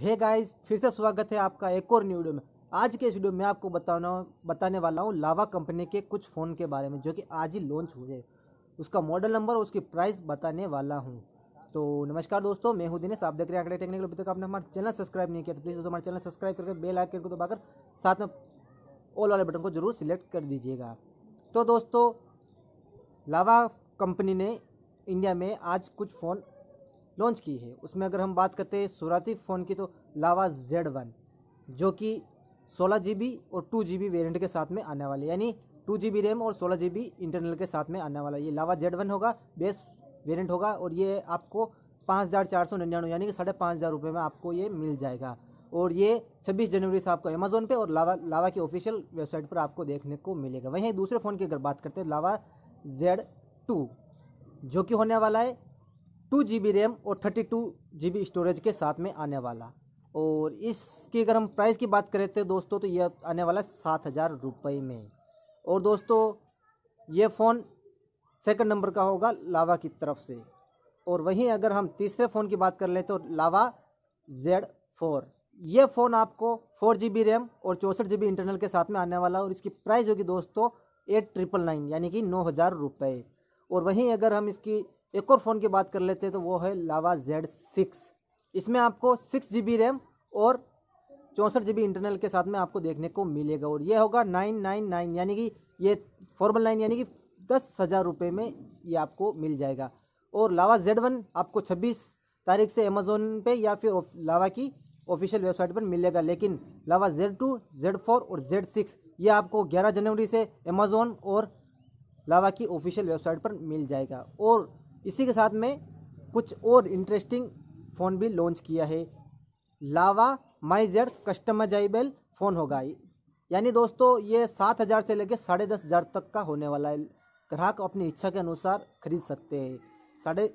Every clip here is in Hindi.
हे hey गाइस फिर से स्वागत है आपका एक और न्यू वीडियो में आज के इस वीडियो में आपको बताना बताने वाला हूँ लावा कंपनी के कुछ फ़ोन के बारे में जो कि आज ही लॉन्च हुए उसका मॉडल नंबर और उसकी प्राइस बताने वाला हूँ तो नमस्कार दोस्तों मैं हूँ दिनेश आप देख रहे हैं आंकड़े टेक्निकल अभी तक आपने हमारा चैनल सब्सक्राइब नहीं किया तो प्लीज़ दोस्तों हमारे चैनल सब्सक्राइब करके बेल आइकन को दबाकर साथ में ऑल वाले बटन को जरूर सिलेक्ट कर दीजिएगा तो दोस्तों लावा कंपनी ने इंडिया में आज कुछ फ़ोन लॉन्च की है उसमें अगर हम बात करते हैं शुरुआती फ़ोन की तो लावा जेड वन जो कि सोलह जी बी और टू जी बी वेरियंट के साथ में आने वाले यानी टू जी बी रैम और सोलह जी बी इंटरनल के साथ में आने वाला ये लावा जेड वन होगा बेस वेरियंट होगा और ये आपको पाँच हज़ार चार सौ निन्यानवे यानी कि साढ़े पाँच हज़ार रुपये में आपको ये मिल जाएगा और ये छब्बीस जनवरी से आपको अमेजोन पे और लावा लावा की ऑफिशियल वेबसाइट पर आपको देखने को मिलेगा वहीं दूसरे फ़ोन की अगर बात करते हैं लावा जेड टू जो कि होने वाला है टू जी बी रैम और thirty two G B storage के साथ में आने वाला और इसकी अगर हम प्राइस की बात करें तो दोस्तों तो यह आने वाला सात हज़ार रुपये में और दोस्तों ये फ़ोन सेकंड नंबर का होगा लावा की तरफ से और वहीं अगर हम तीसरे फ़ोन की बात कर लें तो लावा जेड फोर ये फ़ोन आपको फोर जी बी रैम और चौंसठ जी बी इंटरनल के साथ में आने वाला और इसकी प्राइस होगी दोस्तों एट ट्रिपल नाइन यानी कि नौ हज़ार रुपये और वहीं अगर हम इसकी एक और फ़ोन की बात कर लेते हैं तो वो है लावा जेड सिक्स इसमें आपको सिक्स जी बी रैम और चौंसठ जी बी इंटरनल के साथ में आपको देखने को मिलेगा और ये होगा नाइन नाइन नाइन यानी कि ये फॉर्मल नाइन यानी कि दस हज़ार रुपये में ये आपको मिल जाएगा और लावा जेड वन आपको छब्बीस तारीख से अमेज़ोन पे या फिर लावा की ऑफिशियल वेबसाइट पर मिलेगा लेकिन Lava Z two Z four और जेड सिक्स ये आपको ग्यारह जनवरी से अमेज़ोन और लावा की ऑफिशियल वेबसाइट पर मिल जाएगा और इसी के साथ में कुछ और इंटरेस्टिंग फ़ोन भी लॉन्च किया है Lava my Z customisable phone होगा यानी दोस्तों ये सात हज़ार से लेकर साढ़े दस हज़ार तक का होने वाला है ग्राहक अपनी इच्छा के अनुसार खरीद सकते हैं साढ़े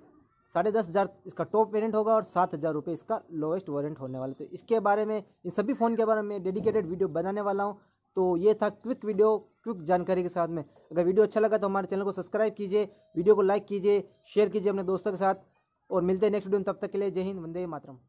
साढ़े दस हज़ार इसका टॉप वेरिएंट होगा और सात हज़ार रुपये इसका लोवेस्ट वेरिएंट होने वाला तो इसके बारे में इन सभी फ़ोन के बारे में डेडिकेटेड वीडियो बनाने वाला हूँ तो ये था क्विक वीडियो क्विक जानकारी के साथ में अगर वीडियो अच्छा लगा तो हमारे चैनल को सब्सक्राइब कीजिए वीडियो को लाइक कीजिए शेयर कीजिए अपने दोस्तों के साथ और मिलते हैं नेक्स्ट वीडियो में तब तक के लिए जय हिंद वंदे मातरम